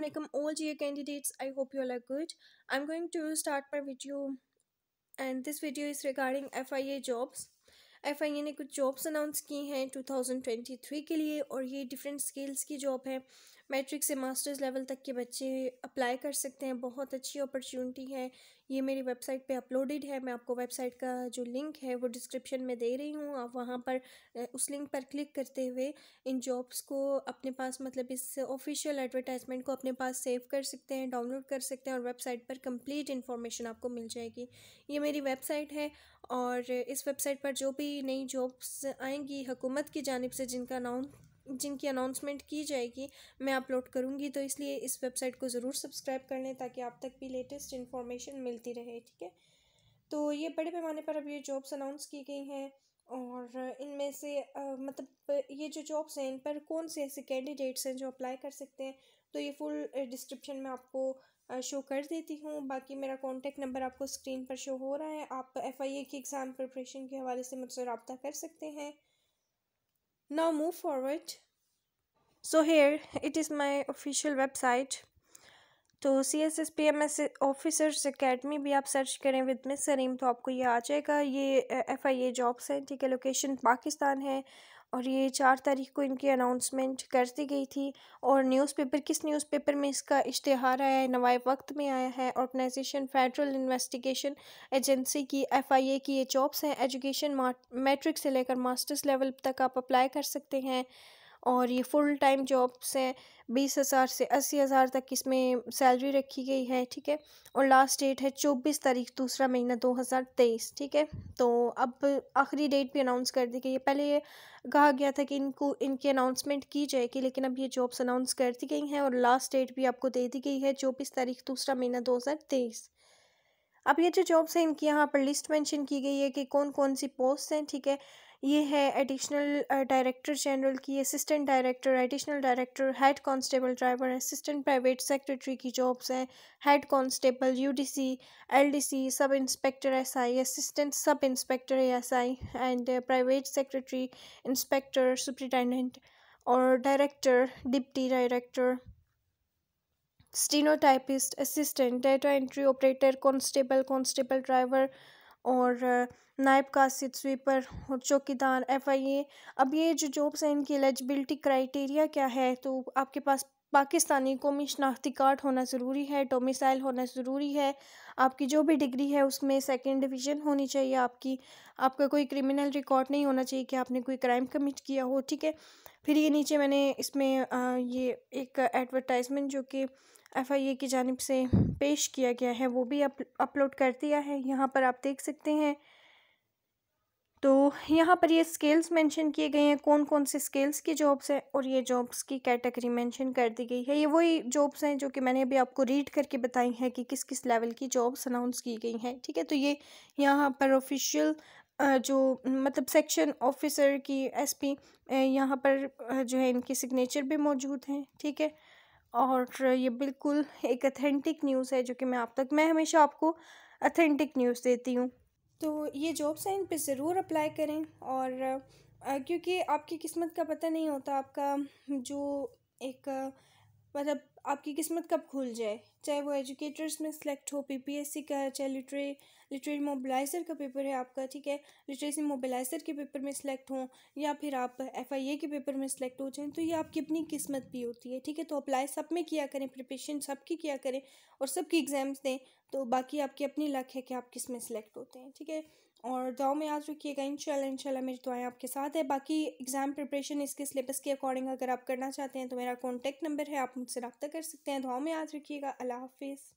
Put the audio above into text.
Welcome all GA candidates. I hope you all are good. I'm going to start my video and this video is regarding FIA jobs. FIA ने कुछ jobs announce की हैं 2023 के लिए और ये different skills की job है मैट्रिक से मास्टर्स लेवल तक के बच्चे अप्लाई कर सकते हैं बहुत अच्छी अपॉर्चुनिटी है ये मेरी वेबसाइट पे अपलोडेड है मैं आपको वेबसाइट का जो लिंक है वो डिस्क्रिप्शन में दे रही हूँ आप वहाँ पर उस लिंक पर क्लिक करते हुए इन जॉब्स को अपने पास मतलब इस ऑफिशियल एडवर्टाइजमेंट को अपने पास सेव कर सकते हैं डाउनलोड कर सकते हैं और वेबसाइट पर कंप्लीट इन्फॉर्मेशन आपको मिल जाएगी ये मेरी वेबसाइट है और इस वेबसाइट पर जो भी नई जॉब्स आएंगी हुकूमत की जानब से जिनका नाम जिनकी अनाउंसमेंट की जाएगी मैं अपलोड करूँगी तो इसलिए इस वेबसाइट को ज़रूर सब्सक्राइब कर लें ताकि आप तक भी लेटेस्ट इन्फॉर्मेशन मिलती रहे ठीक है तो ये बड़े पैमाने पर अब ये जॉब्स अनाउंस की गई हैं और इनमें से आ, मतलब ये जो जॉब्स हैं इन पर कौन से ऐसे कैंडिडेट्स हैं जो अप्लाई कर सकते हैं तो ये फुल डिस्क्रिप्शन में आपको शो कर देती हूँ बाकी मेरा कॉन्टैक्ट नंबर आपको स्क्रीन पर शो हो रहा है आप एफ आई ए की एग्ज़ाम प्रिपरेशन के हवाले से मुझसे रबता कर सकते हैं now move forward so here it is my official website तो C S S P M S officers academy भी आप सर्च करें विद मिस सरीम तो आपको ये आ जाएगा ये एफ आई ए जॉब्स हैं ठीक है लोकेशन पाकिस्तान है और ये चार तारीख को इनकी अनाउंसमेंट कर दी गई थी और न्यूज़पेपर किस न्यूज़पेपर में इसका इश्तहार आया है नवाए वक्त में आया है ऑर्गेनाइजेशन फेडरल इन्वेस्टिगेशन एजेंसी की एफ आई ए की ये जॉब्स हैं एजुकेशन मैट्रिक से लेकर मास्टर्स लेवल तक आप अप्लाई कर सकते हैं और ये फुल टाइम जॉब्स हैं बीस हज़ार से अस्सी हज़ार तक इसमें सैलरी रखी गई है ठीक है और लास्ट डेट है चौबीस तारीख दूसरा महीना दो हज़ार तेईस ठीक है तो अब आखिरी डेट भी अनाउंस कर दी गई है पहले ये कहा गया था कि इनको इनकी अनाउंसमेंट की जाएगी लेकिन अब ये जॉब्स अनाउंस कर दी गई हैं और लास्ट डेट भी आपको दे दी गई है चौबीस तारीख दूसरा महीना दो हज़ार तेईस अब ये जो जॉब्स हैं इनकी यहाँ पर लिस्ट मेंशन की गई है कि कौन कौन सी पोस्ट हैं ठीक है ये है एडिशनल डायरेक्टर जनरल की assistant director additional director head constable driver assistant private secretary की जॉब्स हैं head constable UDC LDC sub inspector SI assistant sub inspector SI and private secretary inspector superintendent और director deputy director stenotypist assistant data entry operator constable constable driver और नायब कासिद sweeper और चौकीदार F I ए अब ये जो jobs हैं इनकी एलिजिबिलिटी क्राइटेरिया क्या है तो आपके पास पाकिस्तानी कौमी शनाख्ती कार्ड होना ज़रूरी है डोमिसाइल होना ज़रूरी है आपकी जो भी डिग्री है उसमें सेकंड डिवीजन होनी चाहिए आपकी आपका कोई क्रिमिनल रिकॉर्ड नहीं होना चाहिए कि आपने कोई क्राइम कमिट किया हो ठीक है फिर ये नीचे मैंने इसमें आ, ये एक एडवर्टाइजमेंट जो कि एफ आई ए की जानब से पेश किया गया है वो भी अपलोड कर दिया है यहाँ पर आप देख सकते हैं तो यहाँ पर ये स्केल्स मेंशन किए गए हैं कौन कौन से स्केल्स की जॉब्स हैं और ये जॉब्स की कैटेगरी मेंशन कर दी गई है ये वही जॉब्स हैं जो कि मैंने अभी आपको रीड करके बताई हैं कि किस किस लेवल की जॉब्स अनाउंस की गई हैं ठीक है तो ये यहाँ पर ऑफिशियल जो मतलब सेक्शन ऑफिसर की एसपी यहाँ पर जो है इनके सिग्नेचर भी मौजूद हैं ठीक है और ये बिल्कुल एक अथेंटिक न्यूज़ है जो कि मैं आप तक मैं हमेशा आपको अथेंटिक न्यूज़ देती हूँ तो ये जॉब्स हैं इन पर ज़रूर अप्लाई करें और क्योंकि आपकी किस्मत का पता नहीं होता आपका जो एक मतलब आपकी किस्मत कब खुल जाए चाहे वो एजुकेटर्स में सेलेक्ट हो पीपीएससी का चाहे लिटरे लिटरेरी मोबिलाइज़र का पेपर है आपका ठीक है लिटरेसी मोबिलाइज़र के पेपर में सेलेक्ट हों या फिर आप एफआईए के पेपर में सेलेक्ट हो जाएं तो ये आपकी अपनी किस्मत भी होती है ठीक है तो अप्लाई सब में किया करें प्रिपरेशन सबकी किया करें और सबकी एग्ज़ाम्स दें तो बाकी आपकी अपनी लक है कि आप किस में सेलेक्ट होते हैं ठीक है और दाओ में याद रखिएगा इंशाल्लाह इंशाल्लाह मेरी दुआएं आपके साथ है बाकी एग्ज़ाम प्रिपरेशन इसके सिलेबस के अकॉर्डिंग अगर आप करना चाहते हैं तो मेरा कॉन्टैक्ट नंबर है आप मुझसे रब्ता कर सकते हैं दुआ में याद रखिएगा अल्लाह हाफिज़